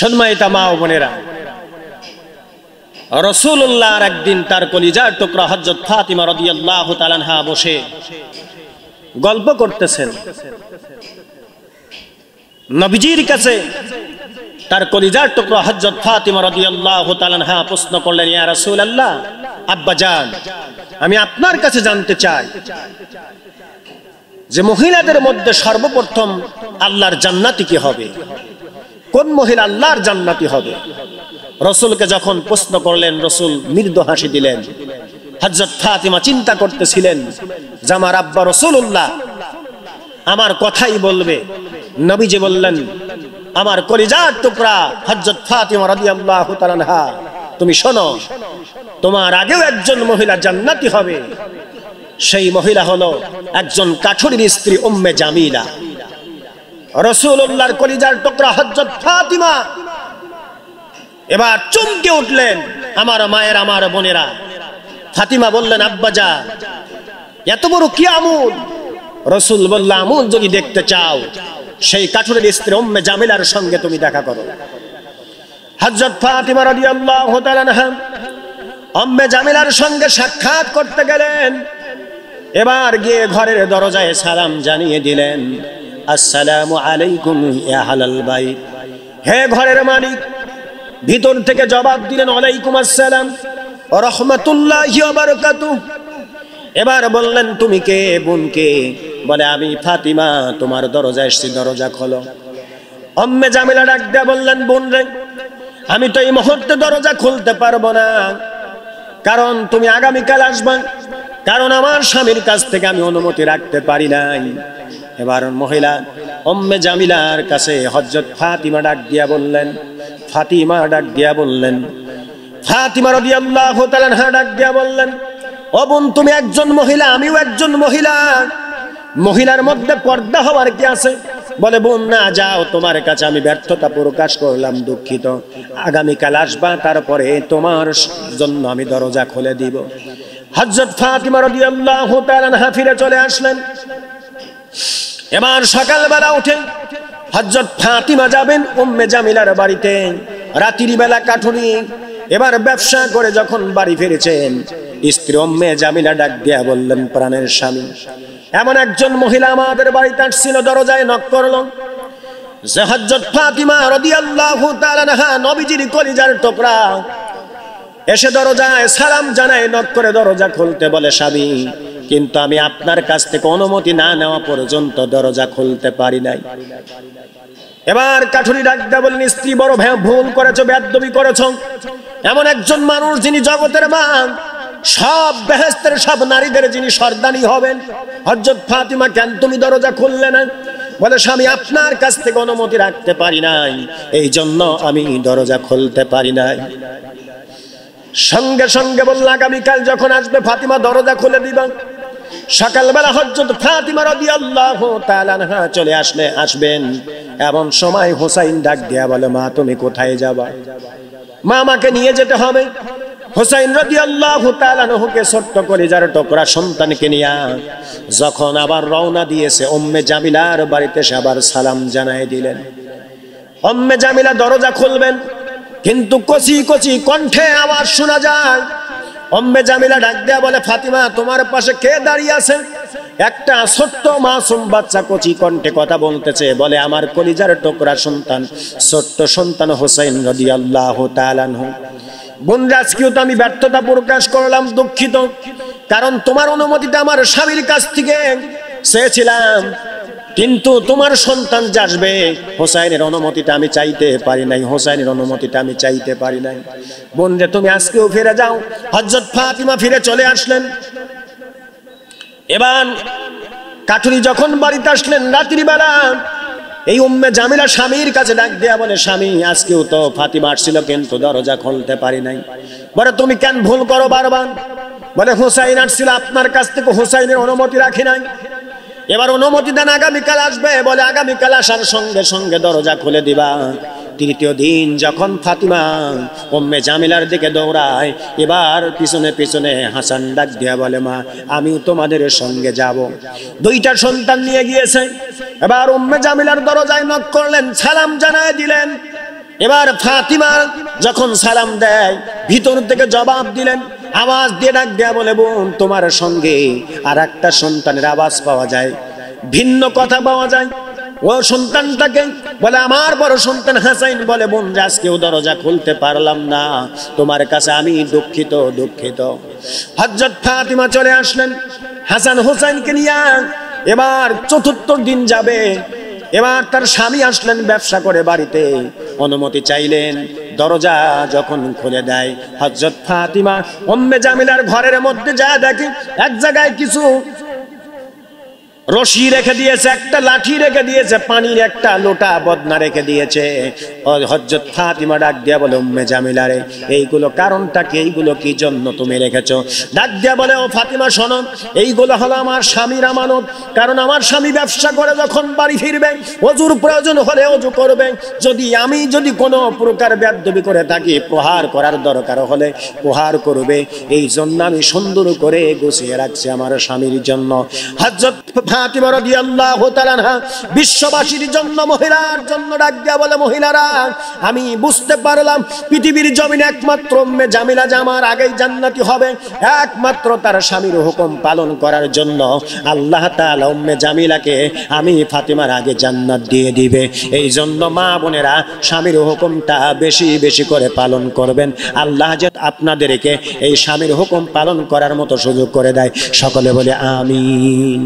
সম্মানিত মা ও বোনেরা রসুল্লাহর একদিন তার কলিজার টুকরা হজরত ফাতিমা রদিয়াল্লাহ তালানহা বসে গল্প করতেছেন নবীজির কাছে তার কলিজার টুকরা হজরত ফাতিমা রদিয়াল্লাহ তালানহা প্রশ্ন করলেন ইয়া রসুল আল্লাহ আব্বা যান আমি আপনার কাছে জানতে চাই যে মহিলাদের মধ্যে সর্বপ্রথম আল্লাহর জান্নাতি কি হবে কোন মহিলা আল্লাহর জান্নাতি হবে রসুলকে যখন প্রশ্ন করলেন রসুল মৃদু হাসি দিলেন হজরত ফাতিমা চিন্তা করতেছিলেন যে আমার আব্বা রসুল্লাহ আমার কথাই বলবে নবীজি বললেন আমার কলিজার টুকরা হজরত ফাতিমা রাদি আল্লাহ তালানহা তুমি শোনো তোমার আগেও একজন মহিলা জান্নাতি হবে সেই মহিলা হলো একজন কাঠুরির স্ত্রী উম্মে জামিলা রসুল্লাহর কলিজার টোকরা হজরত ফাতিমা এবার চমকে উঠলেন আমার মায়ের আমার বোনেরা ফাতিমা বললেন আব্বাজা এত বড় কি আমুল রসুল বলল আমুল যদি দেখতে চাও সেই কাঠুরের স্ত্রী অম্মে জামিলার সঙ্গে তুমি দেখা করো হজরত ফাতিমা রাদিয়াল্লাহু তাআলা আম্মে জামিলার সঙ্গে সাক্ষাৎ করতে গেলেন এবার গিয়ে ঘরের দরজায় সালাম জানিয়ে দিলেন আসসালামু আলাইকুম ইয়া হালাল বাই হে ঘরের মালিক ভিতর থেকে জবাব দিলেন ওয়ালাইকুম আসসালাম রহমতুল্লাহি এবার বললেন তুমি কে বোন কে বলে আমি ফাতিমা তোমার দরজা এসছি দরজা খোলো অম্মে জামিলা ডাক দিয়া বললেন বোন রে আমি তো এই মুহূর্তে দরজা খুলতে পারবো না কারণ তুমি আগামীকাল আসবা কারণ আমার স্বামীর কাছ থেকে আমি অনুমতি রাখতে পারি নাই এবার মহিলা অম্মে জামিলার কাছে হজরত ফাতিমা ডাক দিয়া বললেন ফাতিমা ডাক দিয়া বললেন ফাতিমা রবি আল্লাহ ডাক দিয়া বললেন অবন তুমি একজন মহিলা আমিও একজন মহিলা মহিলার মধ্যে পর্দা হওয়ার কি আছে বলে বোন না যাও তোমার কাছে আমি ব্যর্থতা প্রকাশ করলাম দুঃখিত আগামীকাল আসবা তারপরে তোমার জন্য আমি দরজা খুলে দিব হজরত ফাতিমা রবি আল্লাহ ফিরে চলে আসলেন এবার সকালবেলা উঠেন হজরত ফাতিমা যাবেন উম্মে জামিলার বাড়িতে রাতির বেলা কাঠুনি এবার ব্যবসা করে যখন বাড়ি ফিরেছেন স্ত্রী উম্মে জামিলা ডাক দিয়া বললেন প্রাণের স্বামী এমন একজন মহিলা আমাদের বাড়িতে আসছিল দরজায় নক করল যে হজরত ফাতিমা রাদিয়াল্লাহু তাআলা নবীজির কলিজার টুকরা এসে দরজায় সালাম জানায় নক করে দরজা খুলতে বলে স্বামী কিন্তু আমি আপনার কাছ থেকে অনুমতি না নেওয়া পর্যন্ত দরজা খুলতে পারি নাই এবার কাঠুরি ডাকতে বললেন স্ত্রী বড় ভুল করেছো বেদমি করেছ এমন একজন মানুষ যিনি জগতের মান সব বেহেস্তের সব নারীদের যিনি সর্দানি হবেন হজরত ফাতিমা কেন তুমি দরজা খুললে না বলে স্বামী আপনার কাছ থেকে অনুমতি রাখতে পারি নাই এই জন্য আমি দরজা খুলতে পারি নাই সঙ্গে সঙ্গে বললাম আগামীকাল যখন আসবে ফাতিমা দরজা খুলে দিবা সকালবেলা হজরত ফাতিমা রাদিয়াল্লাহু তাআলা চলে আসলে আসবেন এমন সময় হোসাইন ডাক দেয়া বলে মা তুমি কোথায় যাবা মা আমাকে নিয়ে যেতে হবে হোসাইন রাদিয়াল্লাহু তাআলা নহকে ছোট্ট করে যার টকরা সন্তানকে নিয়া যখন আবার রওনা দিয়েছে উম্মে জামিলার বাড়িতে সে আবার সালাম জানাই দিলেন উম্মে জামিলা দরজা খুলবেন কিন্তু কচি কচি কণ্ঠে আওয়াজ শোনা যায় অম্মে জামিলা ডাক দেয়া বলে ফাতিমা তোমার পাশে কে দাঁড়িয়ে আছে একটা ছোট্ট মাসুম বাচ্চা কচি কণ্ঠে কথা বলতেছে বলে আমার কলিজার টোকরা সন্তান ছোট্ট সন্তান হোসেন নদী আল্লাহ তালানহ বনরাজকেও তো আমি ব্যর্থতা প্রকাশ করলাম দুঃখিত কারণ তোমার অনুমতিটা আমার স্বামীর কাছ থেকে চেয়েছিলাম কিন্তু তোমার সন্তান যাসবে হোসাইনের অনুমতিটা আমি চাইতে পারি নাই হোসাইনের অনুমতিটা আমি চাইতে পারি নাই বোন যে তুমি আজকেও ফিরে যাও হজরত ফাতিমা ফিরে চলে আসলেন এবার কাঠুরি যখন বাড়িতে আসলেন রাত্রিবেলা এই উম্মে জামিলা স্বামীর কাছে ডাক দেয়া বলে স্বামী আজকেও তো ফাতিমা আসছিল কিন্তু দরজা খুলতে পারি নাই বলে তুমি কেন ভুল করো বারবার বলে হোসাইন আসছিল আপনার কাছ থেকে হোসাইনের অনুমতি রাখি নাই এবার অনুমতি দেন আগামীকাল আসবে বলে আগামীকাল আসার সঙ্গে সঙ্গে দরজা খুলে দিবা তৃতীয় দিন যখন ফাতিমা ওম্মে জামিলার দিকে দৌড়ায় এবার পিছনে পিছনে হাসান ডাক দিয়া বলে মা আমিও তোমাদের সঙ্গে যাব। দুইটা সন্তান নিয়ে গিয়েছে এবার ওম্মে জামিলার দরজায় নক করলেন সালাম জানায় দিলেন এবার ফাতিমা যখন সালাম দেয় ভিতর থেকে জবাব দিলেন আওয়াজ দিয়ে ডাক দেয়া বলে বোন তোমার সঙ্গে আর একটা সন্তানের আওয়াজ পাওয়া যায় ভিন্ন কথা পাওয়া যায় ও সন্তানটাকে বলে আমার বড় সন্তান হাসাইন বলে বোন আজকেও দরজা খুলতে পারলাম না তোমার কাছে আমি দুঃখিত দুঃখিত হজরত ফাতিমা চলে আসলেন হাসান হোসাইনকে নিয়ে এবার চতুর্থ দিন যাবে এবার তার স্বামী আসলেন ব্যবসা করে বাড়িতে অনুমতি চাইলেন দরজা যখন খুলে দেয় হজরত ফাতিমা অম্মে জামিলার ঘরের মধ্যে যা দেখে এক জায়গায় কিছু রশি রেখে দিয়েছে একটা লাঠি রেখে দিয়েছে পানির একটা লোটা বদনা রেখে দিয়েছে হজরত ফাতিমা ডাক দিয়া বলে উম্মে জামিলা রে এইগুলো কারণটা কি এইগুলো কি জন্য তুমি রেখেছো ডাক দিয়া বলে ও ফাতিমা শোনো এইগুলো হলো আমার স্বামীর আমানত কারণ আমার স্বামী ব্যবসা করে যখন বাড়ি ফিরবে অজুর প্রয়োজন হলে অজু করবে যদি আমি যদি কোনো প্রকার ব্যাধবি করে থাকি প্রহার করার দরকার হলে প্রহার করবে এই জন্য আমি সুন্দর করে গুছিয়ে রাখছি আমার স্বামীর জন্য হজরত ফাতিমা রাদিয়াল্লাহু তাআলা বিশ্ববাসীর জন্য মহিলার জন্য ডাক বলে মহিলারা আমি বুঝতে পারলাম পৃথিবীর জমিনে একমাত্র উম্মে জামিলা জামার আগেই জান্নাতি হবে একমাত্র তার স্বামীর হুকুম পালন করার জন্য আল্লাহ তাআলা উম্মে জামিলাকে আমি ফাতিমার আগে জান্নাত দিয়ে দিবে এই জন্য মা বোনেরা স্বামীর হুকুমটা বেশি বেশি করে পালন করবেন আল্লাহ যে আপনাদেরকে এই স্বামীর হুকুম পালন করার মতো সুযোগ করে দেয় সকলে বলে আমি